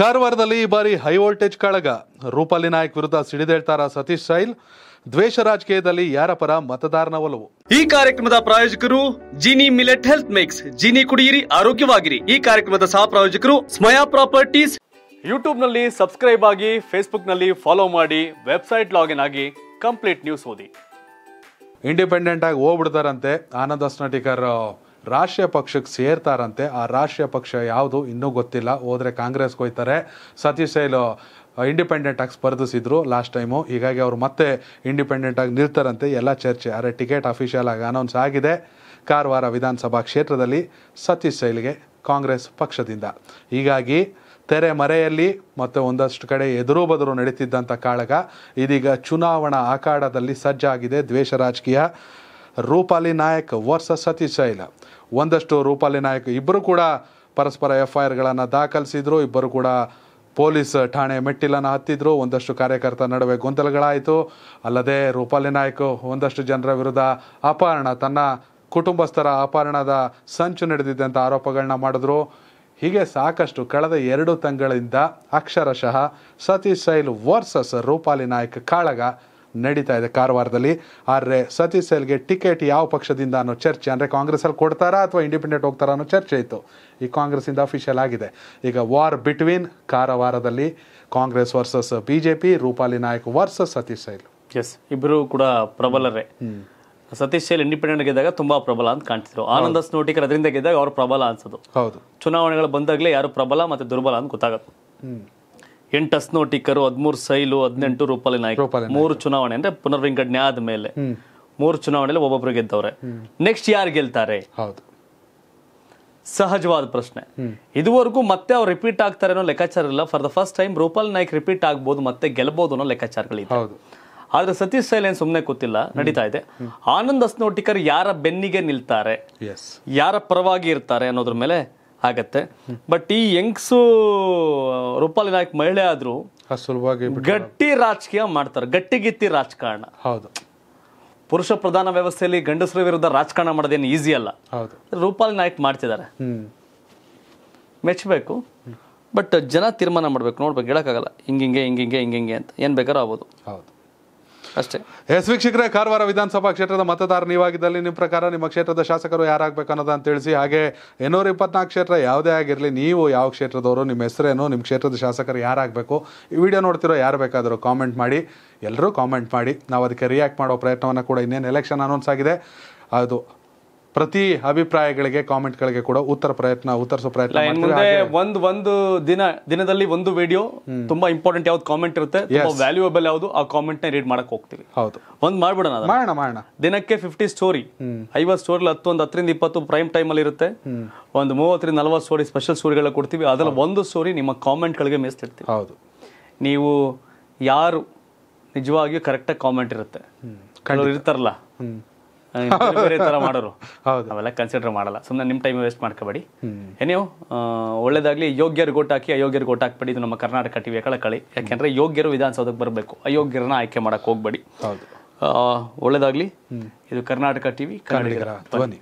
ಕಾರವಾರದಲ್ಲಿ ಈ ಬಾರಿ ಹೈ ವೋಲ್ಟೇಜ್ ಕಾಳಗ ರೂಪಾಲಿ ನಾಯಕ್ ವಿರುದ್ಧ ಸಿಡಿದೇಳ್ತಾರ ಸತೀಶ್ ಸೈಲ್ ದ್ವೇಷ ರಾಜಕೀಯದಲ್ಲಿ ಯಾರ ಪರ ಮತದಾರನ ಒಲವು ಈ ಕಾರ್ಯಕ್ರಮದ ಪ್ರಾಯೋಜಕರು Jini millet health mix Jini ಕುಡಿಯಿರಿ ಆರೋಗ್ಯವಾಗಿರಿ ಈ ಕಾರ್ಯಕ್ರಮದ ಸಹ ಪ್ರಾಯೋಜಕರು ಸ್ಮಯಾ ಪ್ರಾಪರ್ಟೀಸ್ ಯೂಟ್ಯೂಬ್ ನಲ್ಲಿ ಸಬ್ಸ್ಕ್ರೈಬ್ ಆಗಿ ಫೇಸ್ಬುಕ್ ನಲ್ಲಿ ಫಾಲೋ ಮಾಡಿ ವೆಬ್ಸೈಟ್ ಲಾಗಿನ್ ಆಗಿ ಕಂಪ್ಲೀಟ್ ನ್ಯೂಸ್ ಓದಿ ಇಂಡಿಪೆಂಡೆಂಟ್ ಆಗಿ ಹೋಗ್ಬಿಡ್ತಾರಂತೆ ಆನಂದ್ ಅಸ್ನಾಟಿಕರ್ ರಾಷ್ಟ್ರೀಯ ಪಕ್ಷಕ್ಕೆ ಸೇರ್ತಾರಂತೆ ಆ ರಾಷ್ಟ್ರೀಯ ಪಕ್ಷ ಯಾವುದು ಇನ್ನೂ ಗೊತ್ತಿಲ್ಲ ಹೋದರೆ ಕಾಂಗ್ರೆಸ್ಗೆ ಹೋಯ್ತಾರೆ ಸತೀಶ್ ಸೈಲು ಇಂಡಿಪೆಂಡೆಂಟಾಗಿ ಸ್ಪರ್ಧಿಸಿದ್ರು ಲಾಸ್ಟ್ ಟೈಮು ಹೀಗಾಗಿ ಅವರು ಮತ್ತೆ ಇಂಡಿಪೆಂಡೆಂಟಾಗಿ ನಿಲ್ತಾರಂತೆ ಎಲ್ಲ ಚರ್ಚೆ ಆದರೆ ಟಿಕೆಟ್ ಅಫಿಷಿಯಲ್ ಆಗಿ ಅನೌನ್ಸ್ ಆಗಿದೆ ಕಾರವಾರ ವಿಧಾನಸಭಾ ಕ್ಷೇತ್ರದಲ್ಲಿ ಸತೀಶ್ ಸೈಲ್ಗೆ ಕಾಂಗ್ರೆಸ್ ಪಕ್ಷದಿಂದ ಹೀಗಾಗಿ ತೆರೆ ಮರೆಯಲ್ಲಿ ಮತ್ತು ಒಂದಷ್ಟು ಕಡೆ ಎದುರು ಬದುರು ನಡೀತಿದ್ದಂಥ ಕಾಳಗ ಇದೀಗ ಚುನಾವಣಾ ಅಖಾಡದಲ್ಲಿ ಸಜ್ಜಾಗಿದೆ ದ್ವೇಷ ರಾಜಕೀಯ ರೂಪಾಲಿ ನಾಯಕ್ ವರ್ಸಸ್ ಸತೀಶ್ ಶೈಲ ಒಂದಷ್ಟು ರೂಪಾಲಿ ನಾಯಕ್ ಇಬ್ಬರು ಕೂಡ ಪರಸ್ಪರ ಎಫ್ ಐ ಆರ್ಗಳನ್ನು ದಾಖಲಿಸಿದ್ರು ಇಬ್ಬರು ಕೂಡ ಪೊಲೀಸ್ ಠಾಣೆ ಮೆಟ್ಟಿಲನ್ನು ಹತ್ತಿದ್ರು ಒಂದಷ್ಟು ಕಾರ್ಯಕರ್ತರ ನಡುವೆ ಗೊಂದಲಗಳಾಯಿತು ಅಲ್ಲದೆ ರೂಪಾಲಿ ನಾಯಕ್ ಒಂದಷ್ಟು ಜನರ ವಿರುದ್ಧ ಅಪಹರಣ ತನ್ನ ಕುಟುಂಬಸ್ಥರ ಅಪಹರಣದ ಸಂಚು ನಡೆದಿದೆ ಅಂತ ಆರೋಪಗಳನ್ನ ಮಾಡಿದ್ರು ಹೀಗೆ ಸಾಕಷ್ಟು ಕಳೆದ ಎರಡು ತಂಗಳಿಂದ ಅಕ್ಷರಶಃ ಸತೀಶ್ ಸೈಲ್ ವರ್ಸಸ್ ರೂಪಾಲಿ ನಾಯಕ್ ಕಾಳಗ ನಡೀತಾ ಇದೆ ಕಾರವಾರದಲ್ಲಿ ಆದರೆ ಸತೀಶ್ ಸೇಲ್ಗೆ ಟಿಕೆಟ್ ಯಾವ ಪಕ್ಷದಿಂದ ಅನ್ನೋ ಚರ್ಚೆ ಅಂದರೆ ಕಾಂಗ್ರೆಸ್ಸಲ್ಲಿ ಕೊಡ್ತಾರಾ ಅಥವಾ ಇಂಡಿಪೆಂಡೆಂಟ್ ಹೋಗ್ತಾರ ಅನ್ನೋ ಚರ್ಚೆ ಇತ್ತು ಈ ಕಾಂಗ್ರೆಸ್ಸಿಂದ ಅಫಿಷಿಯಲ್ ಆಗಿದೆ ಈಗ ವಾರ್ ಬಿಟ್ವೀನ್ ಕಾರವಾರದಲ್ಲಿ Congress versus B J P Rupali Naik versus Satish Sail ಎಸ್ ಇಬ್ಬರು ಕೂಡ ಪ್ರಬಲರೇ ಸತೀಶ್ ಸೈಲ್ ಇಂಡಿಪೆಂಡೆಂಟ್ ಗೆದ್ದಾಗ ತುಂಬಾ ಪ್ರಬಲ ಅಂತ ಕಾಣ್ತಿದ್ರು ಆನಂದ ಸ್ನೋಟಿಕರ್ ಅದರಿಂದ ಗೆದ್ದಾಗ ಅವರು ಪ್ರಬಲ ಅನ್ಸೋದು ಹೌದು ಚುನಾವಣೆಗಳು ಬಂದಾಗಲೇ ಯಾರು ಪ್ರಬಲ ಮತ್ತು ದುರ್ಬಲ ಅಂತ ಗೊತ್ತಾಗುತ್ತೆ ಎಂಟು ಹಸ್ನೋಟಿಕರು ಟಿಕ್ಕರು ಸೈಲು ಹದಿನೆಂಟು ರೂಪಾಯಿ ನಾಯ್ಕ ಮೂರು ಚುನಾವಣೆ ಅಂದ್ರೆ ಪುನರ್ವಿಂಗಡಣೆ ಆದ್ಮೇಲೆ ಮೂರು ಚುನಾವಣೆಯಲ್ಲಿ ಒಬ್ಬೊಬ್ರು ಗೆದ್ದವ್ರೆ ನೆಕ್ಸ್ಟ್ ಯಾರು ಗೆಲ್ತಾರೆ ಸಹಜವಾದ ಪ್ರಶ್ನೆ ಇದುವರೆಗೂ ಮತ್ತೆ ಅವ್ರು ರಿಪೀಟ್ ಆಗ್ತಾರೆ ಅನ್ನೋ ಲೆಕ್ಕಾಚಾರ ಇಲ್ಲ for the first time Rupal Naik repeat ಆಗ್ಬೋದು ಮತ್ತೆ ಗೆಲ್ಬಹುದು ಅನ್ನೋ ಲೆಕ್ಕಾಚಾರಗಳಿದೆ ಆದ್ರೆ ಸತೀಶ್ ಸೈಲ್ ಏನ್ ಸುಮ್ಮನೆ ಗೊತ್ತಿಲ್ಲ ನಡೀತಾ ಇದೆ ಆನಂದ್ ಅಸ್ನೋಟಿಕರ್ ಯಾರ ಬೆನ್ನಿಗೆ ನಿಲ್ತಾರೆ ಯಾರ ಪರವಾಗಿ ಇರ್ತಾರೆ ಅನ್ನೋದ್ರ ಮೇಲೆ ಆಗತ್ತೆ ಬಟ್ ಈ ಯಂಗ್ಸು ರೂಪಾಲಿ ನಾಯಕ್ ಮಹಿಳೆ ಆದ್ರೂ ಸುಲಭವಾಗಿ ಗಟ್ಟಿ ರಾಜಕೀಯ ಮಾಡ್ತಾರೆ ಗಟ್ಟಿಗಿತ್ತಿ ರಾಜಕಾರಣ ಹೌದು ಪುರುಷ ಪ್ರಧಾನ ವ್ಯವಸ್ಥೆಯಲ್ಲಿ ಗಂಡಸರ ವಿರುದ್ಧ ರಾಜಕಾರಣ ಮಾಡೋದೇನು ಈಸಿ ಅಲ್ಲ ಹೌದು ರೂಪಾಲಿ ನಾಯಕ್ ಮಾಡ್ತಿದ್ದಾರೆ ಮೆಚ್ಚಬೇಕು ಬಟ್ ಜನ ತೀರ್ಮಾನ ಮಾಡ್ಬೇಕು ನೋಡ್ಬೇಕು ಹೇಳೋಕ್ಕಾಗಲ್ಲ ಹಿಂಗಿಂಗೆ ಹಿಂಗಿಂಗೆ ಹಿಂಗಿಂಗೆ ಅಂತ ಏನು ಬೇಕಾದ್ರೂ ಆಗ್ಬೋದು ಹೌದು ಅಷ್ಟೇ ಎಸ್ ವೀಕ್ಷಕರೇ ಕಾರವಾರ ವಿಧಾನಸಭಾ ಕ್ಷೇತ್ರದ ಮತದಾರ ನೀವಾಗಿದ್ದಲ್ಲಿ ನಿಮ್ಮ ಪ್ರಕಾರ ನಿಮ್ಮ ಕ್ಷೇತ್ರದ ಶಾಸಕರು ಯಾರಾಗಬೇಕು ಅನ್ನೋದನ್ನು ತಿಳಿಸಿ ಹಾಗೆ ಇನ್ನೂರ ಇಪ್ಪತ್ನಾಲ್ಕು ಕ್ಷೇತ್ರ ಯಾವುದೇ ಆಗಿರಲಿ ನೀವು ಯಾವ ಕ್ಷೇತ್ರದವರು ನಿಮ್ಮ ಹೆಸರೇನು ನಿಮ್ಮ ಕ್ಷೇತ್ರದ ಶಾಸಕರು ಯಾರಾಗಬೇಕು ಈ ವಿಡಿಯೋ ನೋಡ್ತಿರೋ ಯಾರು ಬೇಕಾದರೂ ಕಾಮೆಂಟ್ ಮಾಡಿ ಎಲ್ಲರೂ ಕಾಮೆಂಟ್ ಮಾಡಿ ನಾವು ಅದಕ್ಕೆ ರಿಯಾಕ್ಟ್ ಮಾಡೋ ಪ್ರಯತ್ನವನ್ನು ಕೂಡ ಇನ್ನೇನು ಎಲೆಕ್ಷನ್ ಅನೌನ್ಸ್ ಆಗಿದೆ ಅದು ಪ್ರತಿ ಅಭಿಪ್ರಾಯಗಳಿಗೆ ಕಾಮೆಂಟ್ ಗಳಿಗೆ ಕೂಡ ಉತ್ತರ ಪ್ರಯತ್ನ ಉತ್ತರಿಸೋ ಪ್ರಯತ್ನ ಮುಂದೆ ಒಂದು ಒಂದು ದಿನ ದಿನದಲ್ಲಿ ಒಂದು ವಿಡಿಯೋ ತುಂಬಾ ಇಂಪಾರ್ಟೆಂಟ್ ಯಾವ್ದು ಕಾಮೆಂಟ್ ಇರುತ್ತೆ ವ್ಯಾಲ್ಯೂಬಲ್ ಯಾವ್ದು ಆ ಕಾಮೆಂಟ್ ನ ರೀಡ್ ಮಾಡಕ್ ಹೋಗ್ತೀವಿ ಹೌದು ಒಂದ್ ಮಾಡ್ಬಿಡೋಣ ಮಾಡೋಣ ಮಾಡೋಣ ದಿನಕ್ಕೆ ಫಿಫ್ಟಿ ಸ್ಟೋರಿ ಐವತ್ತು ಸ್ಟೋರಿ ಹತ್ತು ಒಂದ್ ಹತ್ತರಿಂದ ಇಪ್ಪತ್ತು ಪ್ರೈಮ್ ಟೈಮ್ ಅಲ್ಲಿ ಇರುತ್ತೆ ಒಂದು ಮೂವತ್ತರಿಂದ ನಲ್ವತ್ತು ಸ್ಟೋರಿ ಸ್ಪೆಷಲ್ ಸ್ಟೋರಿಗಳ ಕೊಡ್ತೀವಿ ಅದ್ರಲ್ಲಿ ಒಂದು ಸ್ಟೋರಿ ನಿಮ್ಮ ಕಾಮೆಂಟ್ ಗಳಿಗೆ ಮೇಸ್ತಿರ್ತೀವಿ ಹೌದು ನೀವು ಯಾರು ನಿಜವಾಗಿಯೂ ಕರೆಕ್ಟಾಗಿ ಕಾಮೆಂಟ್ ಇರುತ್ತೆ ಇರ್ತಾರಲ್ಲ ಅವೆಲ್ಲ ಕನ್ಸಿಡರ್ ಮಾಡಲ್ಲ ಸುಮ್ಮನೆ ನಿಮ್ಮ ಟೈಮ್ ವೇಸ್ಟ್ ಮಾಡ್ಕೋಬೇಡಿ ಏನೋ ಒಳ್ಳೇದಾಗ್ಲಿ ಯೋಗ್ಯರು ಗೋಟ್ ಹಾಕಿ ಅಯೋಗ್ಯರು ಗೋಟ್ ಹಾಕ್ಬೇಡಿ ಇದು ನಮ್ಮ ಕರ್ನಾಟಕ ಟಿವಿ ಕಳಕಳಿ ಯಾಕೆಂದ್ರೆ ಯೋಗ್ಯರು ವಿಧಾನಸೌಧಕ್ಕೆ ಬರಬೇಕು ಅಯೋಗ್ಯರನ್ನ ಆಯ್ಕೆ ಮಾಡಕ್ಕೆ ಹೋಗ್ಬೇಡಿ ಒಳ್ಳೇದಾಗ್ಲಿ ಇದು ಕರ್ನಾಟಕ ಟಿವಿ ಕನ್ನಡಿಗರ ಧ್ವನಿ